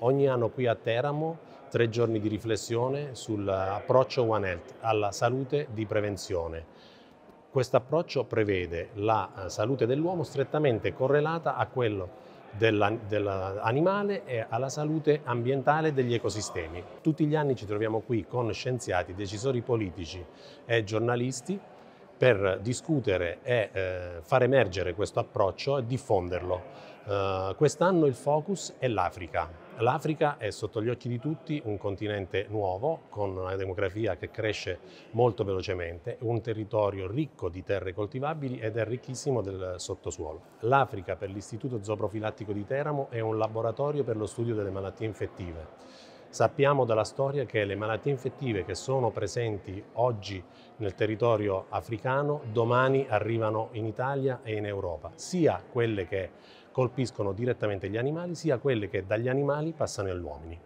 Ogni anno qui a Teramo tre giorni di riflessione sull'approccio eh, One Health alla salute di prevenzione. Questo approccio prevede la eh, salute dell'uomo strettamente correlata a quello dell'animale e alla salute ambientale degli ecosistemi. Tutti gli anni ci troviamo qui con scienziati, decisori politici e giornalisti per discutere e eh, far emergere questo approccio e diffonderlo. quest'anno il focus è l'Africa, L'Africa è sotto gli occhi di tutti un continente nuovo, con una demografia che cresce molto velocemente, un territorio ricco di terre coltivabili ed è ricchissimo del sottosuolo. L'Africa per l'Istituto Zooprofilattico di Teramo è un laboratorio per lo studio delle malattie infettive Sappiamo dalla storia che le malattie infettive che sono presenti oggi nel territorio africano domani arrivano in Italia e in Europa, sia quelle che colpiscono direttamente gli animali, sia quelle che dagli animali passano agli uomini.